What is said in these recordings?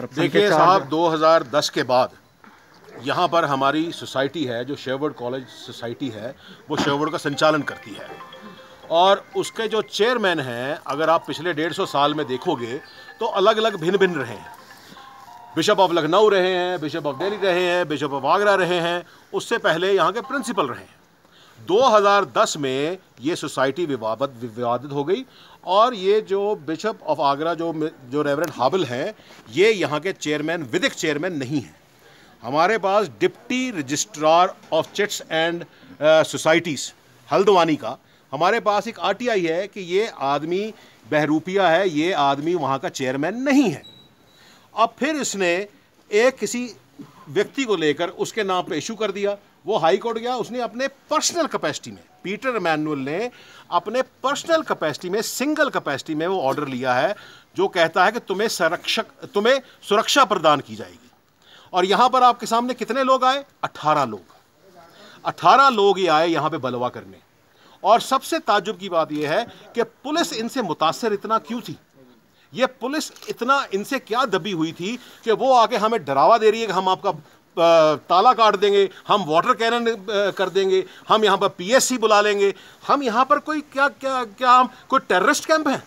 देखिए साहब 2010 के बाद यहाँ पर हमारी सोसाइटी है जो शेवर्ड कॉलेज सोसाइटी है वो शेवर्ड का संचालन करती है और उसके जो चेयरमैन हैं अगर आप पिछले डेढ़ सौ साल में देखोगे तो अलग अलग भिन्न भिन्न रहे हैं बिशप ऑफ लखनऊ रहे हैं बिशप ऑफ दिल्ली रहे हैं बिशप ऑफ आगरा रहे हैं उससे पहले यहाँ के प्रिंसिपल रहे हैं 2010 में ये सोसाइटी विवादित विवादित हो गई और ये जो बिशप ऑफ आगरा जो जो रेवरेंड हाबल हैं ये यहाँ के चेयरमैन विधिक चेयरमैन नहीं हैं हमारे पास deputy registrar of chits and societies Haldwani का हमारे पास एक आरटीआई है कि ये आदमी बहरूपिया है ये आदमी वहाँ का चेयरमैन नहीं है अब फिर इसने एक किसी व्यक्ति को लेकर उसके नाम पे इशू कर दिया वो हाई कोर्ट गया उसने अपने पर्सनल कैपेसिटी में पीटर मैनुअल ने अपने पर्सनल कैपेसिटी में सिंगल कैपेसिटी में वो ऑर्डर लिया है जो कहता है कि तुम्हें संरक्षक तुम्हें सुरक्षा प्रदान की जाएगी और यहाँ पर आपके सामने कितने लोग आए अट्ठारह लोग अट्ठारह लोग ही आए यहाँ पे बलवा करने और सबसे ताजुब की बात यह है कि पुलिस इनसे मुतासर इतना क्यों थी ये पुलिस इतना इनसे क्या दबी हुई थी कि वो आके हमें डरावा दे रही है कि हम आपका ताला काट देंगे हम वाटर कैनन कर देंगे हम यहाँ पर पीएससी बुला लेंगे हम यहाँ पर कोई क्या क्या क्या हम कोई टेररिस्ट कैंप है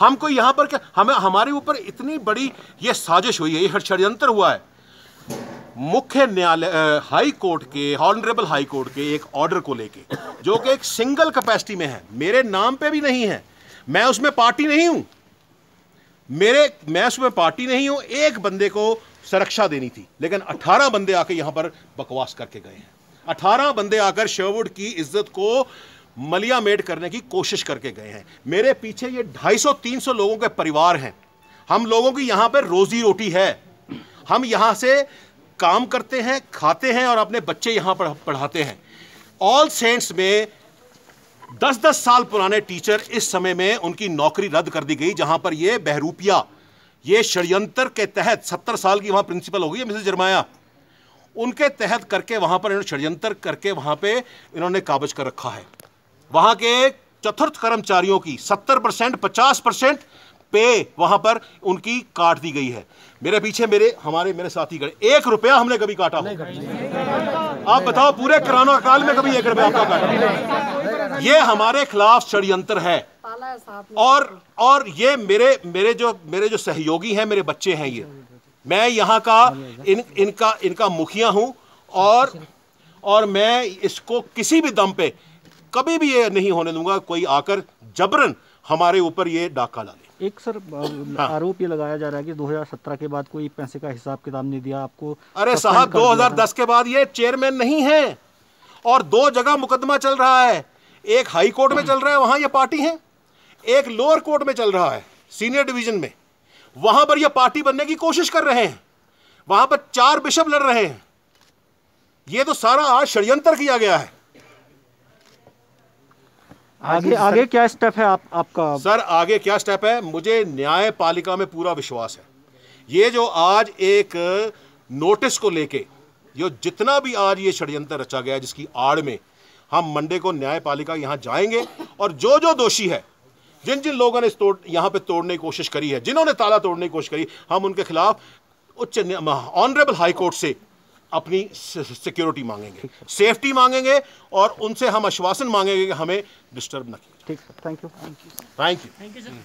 हम कोई यहाँ पर क्या हमें हमारे ऊपर इतनी बड़ी ये साजिश हुई है ये षडयंत्र हुआ है मुख्य न्यायालय हाई कोर्ट के हॉनरेबल हाई कोर्ट के एक ऑर्डर को लेके जो कि एक सिंगल कैपेसिटी में है मेरे नाम पे भी नहीं है मैं उसमें पार्टी नहीं हूं मेरे मैं उसमें पार्टी नहीं हूं एक बंदे को सुरक्षा देनी थी लेकिन 18 बंदे आके यहां पर बकवास करके गए हैं 18 बंदे आकर शेवुड की इज्जत को मलिया मेड करने की कोशिश करके गए हैं मेरे पीछे ये 250-300 लोगों के परिवार हैं हम लोगों की यहाँ पर रोजी रोटी है हम यहाँ से काम करते हैं खाते हैं और अपने बच्चे यहाँ पर पढ़ाते हैं ऑल सेंट्स में दस दस साल पुराने टीचर इस समय में उनकी नौकरी रद्द कर दी गई जहां पर ये बहरूपिया ये षड्यंत्र के तहत सत्तर साल की वहां प्रिंसिपल हो गई है मिसेज जरमाया उनके तहत करके वहां पर इन्होंने षड्यंत्र करके वहां पे इन्होंने काबज कर रखा है वहां के चतुर्थ कर्मचारियों की सत्तर परसेंट पचास परसेंट पे वहां पर उनकी काट दी गई है मेरे पीछे मेरे हमारे मेरे साथी गए एक रुपया हमने कभी काटा नहीं, आप बताओ पूरे कराना काल में कभी एक रुपया आपका काटा ये हमारे खिलाफ षडयंत्र है और और ये मेरे मेरे जो मेरे जो सहयोगी हैं मेरे बच्चे हैं ये मैं यहाँ का इन इनका इनका मुखिया हूँ और और मैं इसको किसी भी दम पे कभी भी ये नहीं होने दूंगा कोई आकर जबरन हमारे ऊपर ये डाका डाले एक सर हाँ। आरोप ये लगाया जा रहा है कि 2017 के बाद कोई पैसे का हिसाब किताब नहीं दिया आपको अरे साहब 2010 के बाद ये चेयरमैन नहीं है और दो जगह मुकदमा चल रहा है एक हाई कोर्ट में चल रहा है वहां ये पार्टी है एक लोअर कोर्ट में चल रहा है सीनियर डिवीजन में वहां पर ये पार्टी बनने की कोशिश कर रहे हैं वहां पर चार बिशप लड़ रहे हैं ये तो सारा आज षड्यंत्र किया गया है आगे आगे क्या स्टेप है आप आपका सर आगे क्या स्टेप है मुझे न्यायपालिका में पूरा विश्वास है ये जो आज एक नोटिस को लेके जो जितना भी आज ये षड्यंत्र रचा गया जिसकी आड़ में हम मंडे को न्यायपालिका यहाँ जाएंगे और जो जो दोषी है जिन जिन लोगों ने तोड़ यहाँ पे तोड़ने की कोशिश करी है जिन्होंने ताला तोड़ने की कोशिश करी हम उनके खिलाफ उच्च ऑनरेबल हाई कोर्ट से अपनी सिक्योरिटी मांगेंगे सेफ्टी मांगेंगे और उनसे हम आश्वासन मांगेंगे कि हमें डिस्टर्ब न किया ठीक thank you thank you thank you